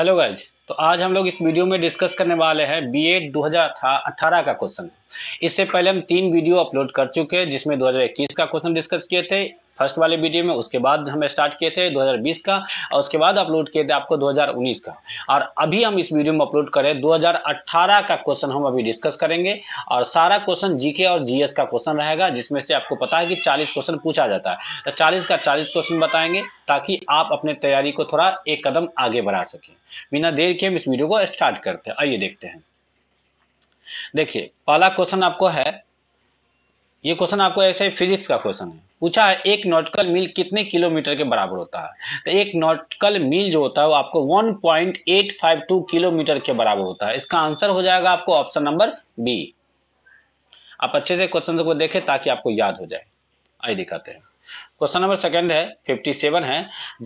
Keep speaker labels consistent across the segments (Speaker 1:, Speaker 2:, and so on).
Speaker 1: hello guys तो आज हम लोग इस वीडियो में डिस्कस करने वाले हैं बी एड दो का क्वेश्चन इससे पहले हम तीन वीडियो अपलोड कर चुके हैं जिसमें 2021 का क्वेश्चन डिस्कस किए थे फर्स्ट वाले वीडियो में उसके बाद हम स्टार्ट किए थे 2020 का और उसके बाद अपलोड किए थे आपको 2019 का और अभी हम इस वीडियो में अपलोड करें 2018 का क्वेश्चन हम अभी डिस्कस करेंगे और सारा क्वेश्चन जीके और जीएस का क्वेश्चन रहेगा जिसमें से आपको पता है कि चालीस क्वेश्चन पूछा जाता है तो चालीस का चालीस क्वेश्चन बताएंगे ताकि आप अपने तैयारी को थोड़ा एक कदम आगे बढ़ा सकें बिना देर के हम इस वीडियो को स्टार्ट करते हैं आइए देखते हैं देखिए पहला क्वेश्चन आपको है ये क्वेश्चन आपको ऐसे फिजिक्स का क्वेश्चन है पूछा है एक नॉटिकल मील कितने किलोमीटर के बराबर होता है तो एक नॉटिकल मील जो होता है वो आपको 1.852 किलोमीटर के बराबर होता है इसका आंसर हो जाएगा आपको ऑप्शन नंबर बी आप अच्छे से क्वेश्चन को देखें ताकि आपको याद हो जाए आइए दिखाते हैं क्वेश्चन नंबर सेकंड है 57 है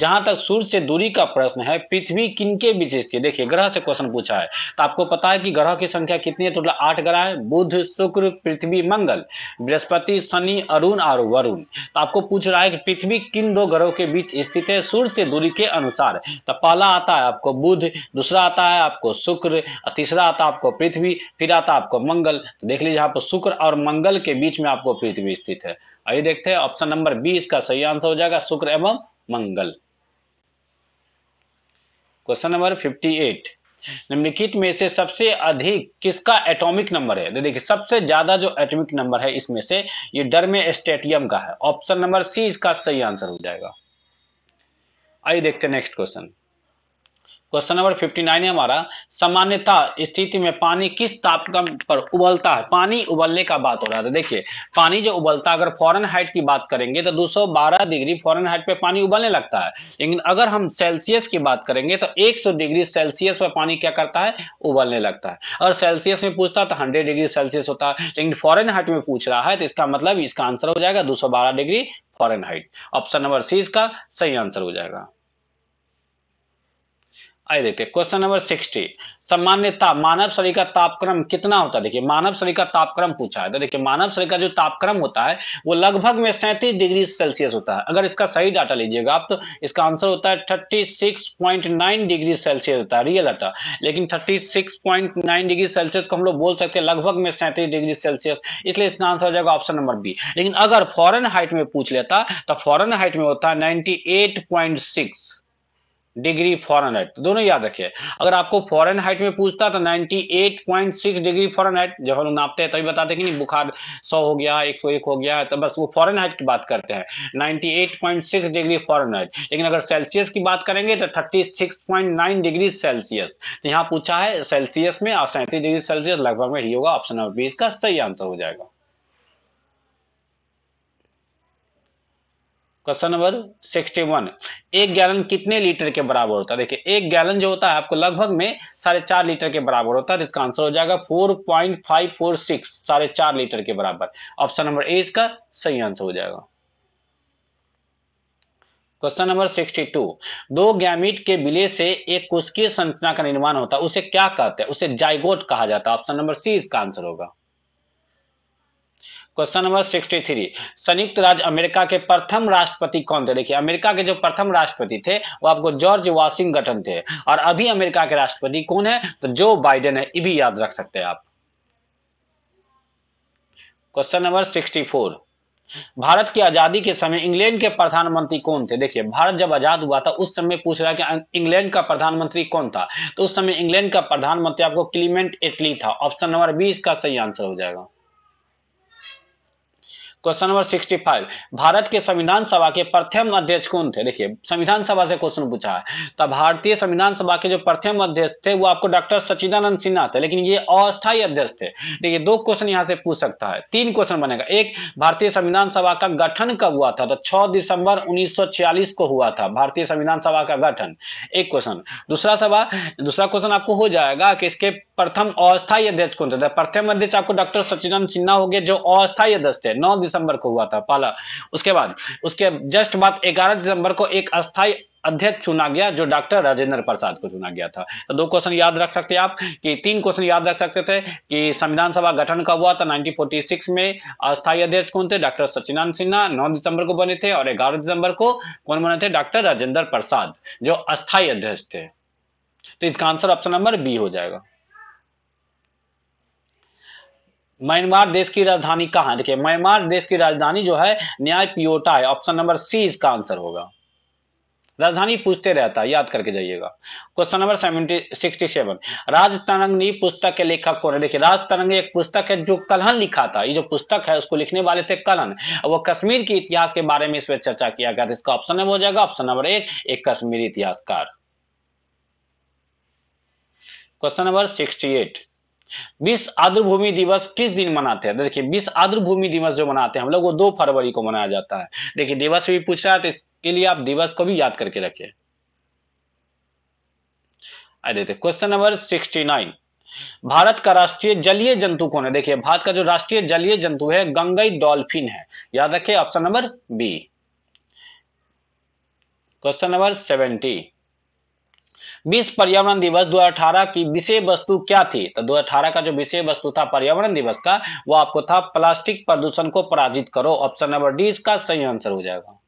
Speaker 1: जहां तक सूर्य से दूरी का प्रश्न है पृथ्वी किनके बीच स्थित देखिए ग्रह से क्वेश्चन पूछा है तो आपको पता है कि ग्रह की संख्या कितनी है टोटल तो आठ ग्रह है बुध शुक्र पृथ्वी मंगल बृहस्पति शनि अरुण और वरुण तो आपको पूछ रहा है कि पृथ्वी किन दो ग्रहों के बीच स्थित है सूर्य से दूरी के अनुसार तो पहला आता है आपको बुध दूसरा आता है आपको शुक्र तीसरा आता है आपको पृथ्वी फिर आता है आपको मंगल तो देख लीजिए यहाँ शुक्र और मंगल के बीच में आपको पृथ्वी स्थित है आइए देखते हैं ऑप्शन नंबर बी इसका सही आंसर हो जाएगा शुक्र एवं मंगल क्वेश्चन नंबर 58 निम्नलिखित में से सबसे अधिक किसका एटॉमिक नंबर है तो देखिए सबसे ज्यादा जो एटॉमिक नंबर है इसमें से ये डर्मे स्टेटियम का है ऑप्शन नंबर सी इसका सही आंसर हो जाएगा आइए देखते हैं नेक्स्ट क्वेश्चन क्वेश्चन नंबर 59 है हमारा सामान्यता स्थिति में पानी किस तापक्रम पर उबलता है पानी उबलने का बात हो रहा था देखिए पानी जो उबलता है अगर फॉरन हाइट की बात करेंगे तो 212 डिग्री फॉरन हाइट पर पानी उबलने लगता है लेकिन अगर हम सेल्सियस की बात करेंगे तो 100 डिग्री सेल्सियस पर पानी क्या करता है उबलने लगता है और सेल्सियस में पूछता तो हंड्रेड डिग्री सेल्सियस होता है लेकिन फॉरन हाइट में पूछ रहा है तो इसका मतलब इसका आंसर हो जाएगा दो degree fahrenheit option number C इसका सही आंसर हो जाएगा आइए देखते क्वेश्चन नंबर सिक्सटी सामान्यता मानव शरीर का तापक्रम कितना होता है देखिए मानव शरीर का तापक्रम पूछा है तो देखिए मानव शरीर का जो तापक्रम होता है वो लगभग में सैंतीस डिग्री सेल्सियस होता है अगर इसका सही डाटा लीजिएगा आप तो इसका आंसर होता है thirty six point nine degree Celsius होता है रियल डाटा लेकिन thirty six point nine degree Celsius को हम लोग बोल सकते हैं लगभग में सैंतीस डिग्री सेल्सियस इसलिए इसका आंसर हो जाएगा ऑप्शन नंबर बी लेकिन अगर फॉरन हाइट में पूछ लेता तो फॉरन हाइट में होता है ninety eight point six degree fahrenheit तो दोनों याद रखिए अगर आपको फॉरन हाइट में पूछता तो 98.6 डिग्री फॉरन हाइट जब हम नापते हैं तभी तो बताते हैं कि नहीं बुखार 100 हो गया 101 हो गया तो बस वो फॉरन हाइट की बात करते हैं 98.6 डिग्री फॉरन हाइट लेकिन अगर सेल्सियस की बात करेंगे तो 36.9 डिग्री सेल्सियस तो यहाँ पूछा है सेल्सियस में और सैंतीस डिग्री सेल्सियस लगभग में ही होगा ऑप्शन नंबर बीस का सही आंसर हो जाएगा क्वेश्चन नंबर 61 एक गैलन कितने लीटर के बराबर होता है देखिए एक गैलन जो होता है आपको लगभग में साढ़े चार लीटर के बराबर होता है इसका आंसर हो जाएगा 4.546 साढ़े चार लीटर के बराबर ऑप्शन नंबर ए इसका सही आंसर हो जाएगा क्वेश्चन नंबर 62 दो गैमिट के विलय से एक कुशकीय संरचना का निर्माण होता है उसे क्या कहते हैं उसे जाइगोट कहा जाता है ऑप्शन नंबर सी इसका आंसर होगा क्वेश्चन नंबर सिक्सटी थ्री संयुक्त राज्य अमेरिका के प्रथम राष्ट्रपति कौन थे देखिए अमेरिका के जो प्रथम राष्ट्रपति थे वो आपको जॉर्ज वाशिंगटन थे और अभी अमेरिका के राष्ट्रपति कौन है तो जो बाइडेन है ये भी याद रख सकते हैं आप question number sixty four Bharat की आजादी के समय इंग्लैंड के प्रधानमंत्री कौन थे देखिए भारत जब आजाद हुआ था उस समय पूछ रहा कि इंग्लैंड का प्रधानमंत्री कौन था तो उस समय इंग्लैंड का प्रधानमंत्री आपको क्लीमेंट इटली था ऑप्शन नंबर बी इसका सही आंसर हो जाएगा क्वेश्चन नंबर 65 भारत के संविधान सभा के प्रथम अध्यक्ष कौन थे देखिए संविधान सभा से क्वेश्चन पूछा है तो भारतीय संविधान सभा के जो प्रथम अध्यक्ष थे वो आपको डॉक्टर सचिदानंद सिन्हा थे लेकिन ये अस्थायी अध्यक्ष थे देखिए दो क्वेश्चन यहाँ से पूछ सकता है तीन क्वेश्चन बनेगा एक भारतीय संविधान सभा का गठन कब हुआ था तो छह दिसंबर उन्नीस को हुआ था भारतीय संविधान सभा का गठन एक क्वेश्चन दूसरा सभा दूसरा क्वेश्चन आपको हो जाएगा कि इसके प्रथम अस्थायी अध्यक्ष कौन था तो प्रथम अध्यक्ष आपको डॉक्टर सचिनंद सिन्हा हो गए जो अस्थायी अध्यक्ष थे 9 दिसंबर को हुआ था पहला उसके बाद उसके जस्ट बाद 11 दिसंबर को एक अस्थायी अध्यक्ष चुना गया जो डॉक्टर राजेंद्र प्रसाद को चुना गया था तो दो क्वेश्चन याद रख सकते आप कि तीन क्वेश्चन याद रख सकते थे कि संविधान सभा गठन का हुआ था 1946 में अस्थायी अध्यक्ष कौन थे डॉक्टर सचिनान सिन्हा 9 दिसंबर को बने थे और 11 दिसंबर को कौन बने थे डॉक्टर राजेंद्र प्रसाद जो अस्थायी अध्यक्ष थे तो इसका आंसर ऑप्शन नंबर बी हो जाएगा म्यांमार देश की राजधानी कहाँ है देखिए म्यांमार देश की राजधानी जो है न्याय पियोटा है ऑप्शन नंबर सी इसका आंसर होगा राजधानी पूछते रहता है याद करके जाइएगा question number seventy sixty seven Rajatarangini पुस्तक के लेखक कौन है देखिए राज तरंग एक पुस्तक है जो कलहन लिखा था ये जो पुस्तक है उसको लिखने वाले थे कलहन वो कश्मीर के इतिहास के बारे में इस पर चर्चा किया गया था इसका ऑप्शन हो जाएगा ऑप्शन नंबर एक एक कश्मीरी इतिहासकार क्वेश्चन नंबर सिक्सटी एट विश्व आर्द्रभूमि दिवस किस दिन मनाते हैं देखिए विश्व आर्द्रभूमि दिवस जो मनाते हैं हम लोग वो दो फरवरी को मनाया जाता है देखिए दिवस भी पूछ रहा है तो इसके लिए आप दिवस को भी याद करके रखिए देखते question number sixty nine Bharat का राष्ट्रीय जलीय जंतु कौन है देखिए भारत का जो राष्ट्रीय जलीय जंतु है गंगई डॉल्फिन है याद रखिए option number B question number seventy विश्व पर्यावरण दिवस 2018 की विषय वस्तु क्या थी तो 2018 का जो विषय वस्तु था पर्यावरण दिवस का वो आपको था प्लास्टिक प्रदूषण को पराजित करो ऑप्शन नंबर डी इसका सही आंसर हो जाएगा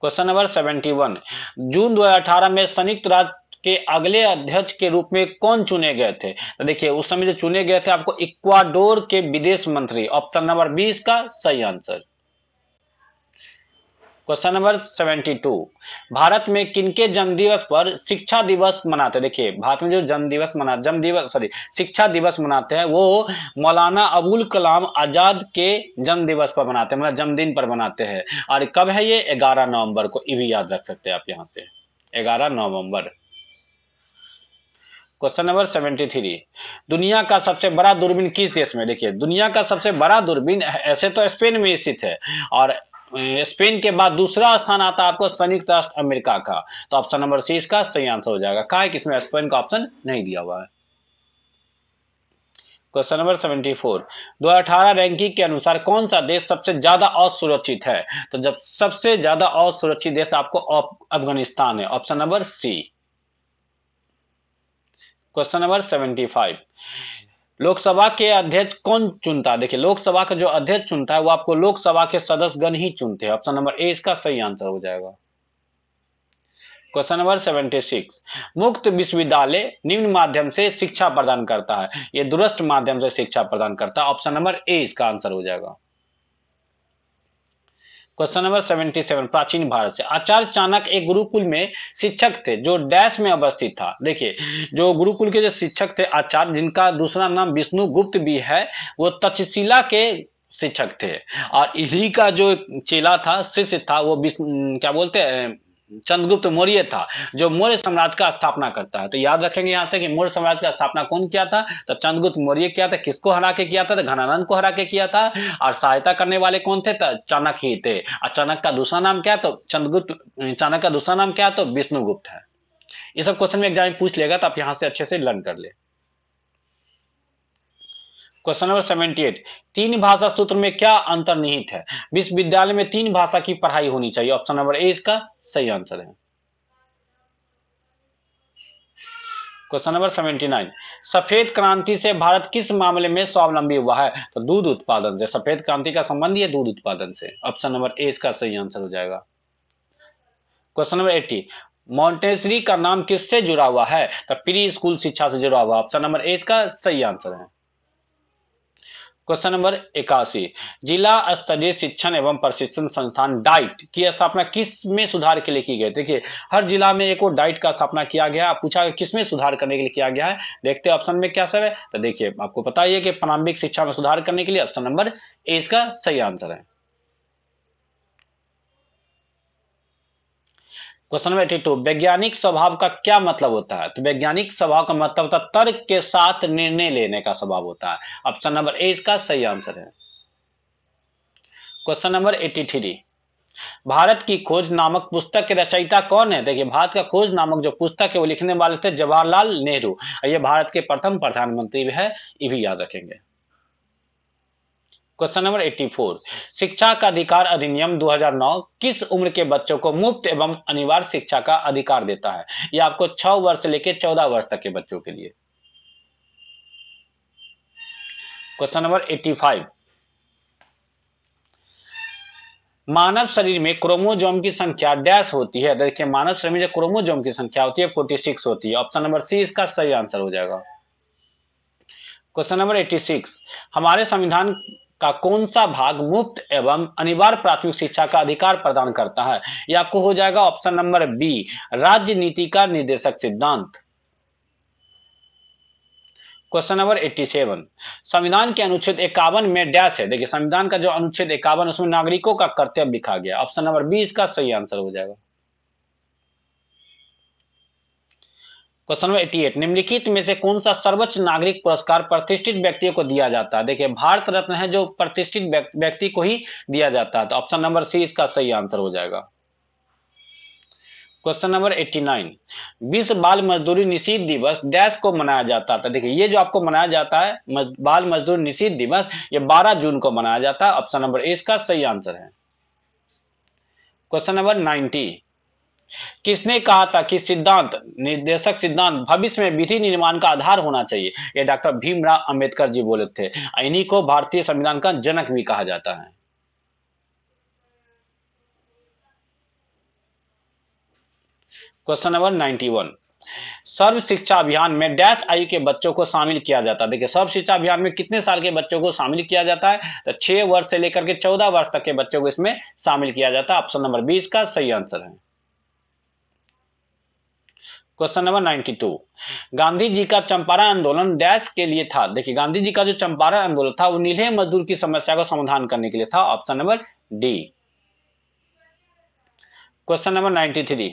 Speaker 1: क्वेश्चन नंबर 71 जून 2018 में संयुक्त राज्य के अगले अध्यक्ष के रूप में कौन चुने गए थे तो देखिए उस समय जो चुने गए थे आपको इक्वाडोर के विदेश मंत्री ऑप्शन नंबर बी इसका सही answer question number seventy two Bharat में किनके जन्म दिवस पर शिक्षा दिवस मनाते हैं देखिए भारत में जो जन्म दिवस मना जन्म दिवस सॉरी शिक्षा दिवस मनाते हैं वो मौलाना अबुल कलाम आजाद के जन्म दिवस पर मनाते हैं मतलब जन्मदिन पर मनाते हैं और कब है ये ग्यारह नवंबर को ये भी याद रख सकते हैं आप यहाँ से ग्यारह नवंबर क्वेश्चन नंबर सेवेंटी थ्री दुनिया का सबसे बड़ा दूरबीन किस देश में देखिए दुनिया का सबसे बड़ा दूरबीन ऐसे तो स्पेन में स्थित है और स्पेन के बाद दूसरा स्थान आता है आपको संयुक्त राष्ट्र अमेरिका का तो ऑप्शन नंबर सी इसका सही आंसर हो जाएगा कहा है कि इसमें स्पेन का ऑप्शन नहीं दिया हुआ है क्वेश्चन नंबर 74 2018 रैंकिंग के अनुसार कौन सा देश सबसे ज्यादा असुरक्षित है तो जब सबसे ज्यादा असुरक्षित देश आपको अफगानिस्तान है option number C question number seventy Lok Sabha के अध्यक्ष कौन चुनता है देखिए लोकसभा का जो अध्यक्ष चुनता है वो आपको लोकसभा के सदस्यगण ही चुनते हैं ऑप्शन नंबर ए इसका सही आंसर हो जाएगा क्वेश्चन नंबर 76 मुक्त विश्वविद्यालय निम्न माध्यम से शिक्षा प्रदान करता है ये दूरस्थ माध्यम से शिक्षा प्रदान करता है ऑप्शन नंबर ए इसका आंसर हो जाएगा क्वेश्चन नंबर 77 प्राचीन भारत से आचार्य चाणक्य एक गुरुकुल में शिक्षक थे जो डैश में अवस्थित था देखिए जो गुरुकुल के जो शिक्षक थे आचार्य जिनका दूसरा नाम विष्णुगुप्त भी है वो तक्षशिला के शिक्षक थे और इन्हीं का जो चेला था शिष्य था वो क्या बोलते हैं चंद्रगुप्त मौर्य था जो मौर्य साम्राज्य का स्थापना करता है तो याद रखेंगे यहाँ से कि मौर्य साम्राज्य का स्थापना कौन किया था तो चंद्रगुप्त मौर्य किया था किसको हरा के किया था तो घनानंद को हरा के किया था और सहायता करने वाले कौन थे तो चाणक ही थे और चाणक का दूसरा नाम क्या तो चंद्रगुप्त चाणक का दूसरा नाम क्या तो विष्णुगुप्त है ये सब क्वेश्चन में एग्जाम पूछ लेगा तो आप यहाँ से अच्छे से लर्न कर ले क्वेश्चन नंबर सेवेंटी एट तीन भाषा सूत्र में क्या अंतर निहित है विश्वविद्यालय में तीन भाषा की पढ़ाई होनी चाहिए ऑप्शन नंबर ए इसका सही आंसर है क्वेश्चन नंबर सेवेंटी नाइन सफेद क्रांति से भारत किस मामले में स्वावलंबी हुआ है तो दूध उत्पादन से सफेद क्रांति का संबंध है दूध उत्पादन से ऑप्शन नंबर ए इसका सही आंसर हो जाएगा क्वेश्चन नंबर एट्टी माउंटेसरी का नाम किससे जुड़ा हुआ है तो प्री स्कूल शिक्षा से जुड़ा हुआ ऑप्शन नंबर ए इसका सही आंसर है क्वेश्चन नंबर इक्यासी जिला स्तरीय शिक्षण एवं प्रशिक्षण संस्थान डाइट की स्थापना किस में सुधार के लिए की गई देखिए हर जिला में एक और डाइट का स्थापना किया गया पूछा किस में सुधार करने के लिए किया गया है देखते हैं ऑप्शन में क्या सब है तो देखिए आपको पता ही है कि प्रारंभिक शिक्षा में सुधार करने के लिए ऑप्शन नंबर ए इसका सही आंसर है क्वेश्चन नंबर एटी टू वैज्ञानिक स्वभाव का क्या मतलब होता है तो वैज्ञानिक स्वभाव का मतलब होता है तर्क के साथ निर्णय लेने का स्वभाव होता है ऑप्शन नंबर ए इसका सही आंसर है question number eighty three Bharat की खोज नामक पुस्तक के रचयिता कौन है देखिए भारत का खोज नामक जो पुस्तक है वो लिखने वाले थे जवाहरलाल नेहरू ये भारत के प्रथम प्रधानमंत्री है ये भी याद रखेंगे क्वेश्चन नंबर 84 शिक्षा का अधिकार अधिनियम 2009 किस उम्र के बच्चों को मुफ्त एवं अनिवार्य शिक्षा का अधिकार देता है यह आपको 6 वर्ष से लेकर 14 वर्ष तक के बच्चों के लिए क्वेश्चन नंबर 85 मानव शरीर में क्रोमोजोम की संख्या डैश होती है देखिए मानव शरीर में जो क्रोमोजोम की संख्या होती है सिक्स होती है ऑप्शन नंबर सी इसका सही आंसर हो जाएगा क्वेश्चन नंबर 86 हमारे संविधान का कौन सा भाग मुफ्त एवं अनिवार्य प्राथमिक शिक्षा का अधिकार प्रदान करता है यह आपको हो जाएगा ऑप्शन नंबर बी राज्य नीति का निर्देशक सिद्धांत क्वेश्चन नंबर 87 संविधान के अनुच्छेद इक्यावन में डैश है देखिए संविधान का जो अनुच्छेद इक्यावन उसमें नागरिकों का कर्तव्य लिखा गया ऑप्शन नंबर बी इसका सही आंसर हो जाएगा क्वेश्चन नंबर 88 निम्नलिखित में से कौन सा सर्वोच्च नागरिक पुरस्कार प्रतिष्ठित व्यक्तियों को दिया जाता है देखिए भारत रत्न है जो प्रतिष्ठित व्यक्ति को ही दिया जाता है तो ऑप्शन नंबर सी इसका सही आंसर हो जाएगा क्वेश्चन नंबर 89 विश्व बाल मजदूरी निषेध दिवस डैश को मनाया जाता था तो देखिए ये जो आपको मनाया जाता है मज, बाल मजदूर निषेध दिवस ये 12 जून को मनाया जाता है ऑप्शन नंबर ए इसका सही आंसर है क्वेश्चन नंबर किसने कहा था कि सिद्धांत निर्देशक सिद्धांत भविष्य में विधि निर्माण का आधार होना चाहिए ये डॉक्टर भीमराव अंबेडकर जी बोले थे इन्हीं को भारतीय संविधान का जनक भी कहा जाता है क्वेश्चन नंबर 91 सर्व शिक्षा अभियान में डैश आयु के बच्चों को शामिल किया जाता है देखिए सर्व शिक्षा अभियान में कितने साल के बच्चों को शामिल किया जाता है तो छह वर्ष से लेकर के चौदह वर्ष तक के बच्चों को इसमें शामिल किया जाता है ऑप्शन नंबर बीस का सही आंसर है क्वेश्चन नंबर 92 गांधी जी का चंपारण आंदोलन डैश के लिए था देखिए गांधी जी का जो चंपारण आंदोलन था वो नीले मजदूर की समस्या का समाधान करने के लिए था option number D question number 93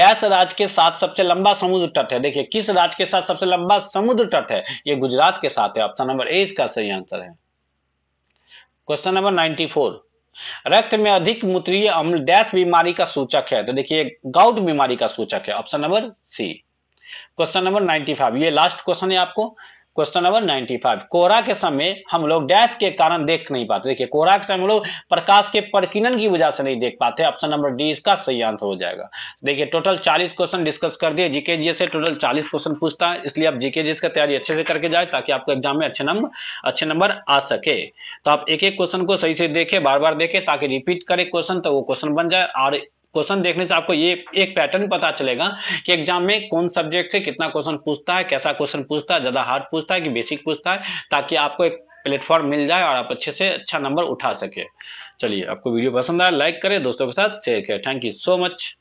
Speaker 1: dash Raj के साथ सबसे लंबा समुद्र तट है देखिए किस राज्य के साथ सबसे लंबा समुद्र तट है ये गुजरात के साथ है ऑप्शन नंबर ए इसका सही आंसर है क्वेश्चन नंबर फोर रक्त में अधिक मूत्रीय अम्ल डैश बीमारी का सूचक है तो देखिए गाउट बीमारी का सूचक है option number C question number 95 ये लास्ट क्वेश्चन है आपको क्वेश्चन नंबर 95 कोहरा के समय हम लोग डैश के कारण देख नहीं पाते देखिए कोहरा के समय हम लोग प्रकाश के प्रकिनन की वजह से नहीं देख पाते ऑप्शन नंबर डी इसका सही आंसर हो जाएगा देखिए टोटल 40 क्वेश्चन डिस्कस कर दिए जीके जीएस से टोटल 40 क्वेश्चन पूछता है इसलिए आप जीके जीएस का तैयारी अच्छे से करके जाए ताकि आपको एग्जाम में अच्छे नंबर अच्छे नंबर आ सके तो आप एक एक क्वेश्चन को सही से देखे बार बार देखे ताकि रिपीट करे क्वेश्चन तो वो क्वेश्चन बन जाए और क्वेश्चन देखने से आपको ये एक पैटर्न पता चलेगा कि एग्जाम में कौन सब्जेक्ट से कितना क्वेश्चन पूछता है कैसा क्वेश्चन पूछता है ज़्यादा हार्ड पूछता है कि बेसिक पूछता है ताकि आपको एक प्लेटफॉर्म मिल जाए और आप अच्छे से अच्छा नंबर उठा सके चलिए आपको वीडियो पसंद आया लाइक करें दोस्तों के साथ शेयर करें थैंक यू सो मच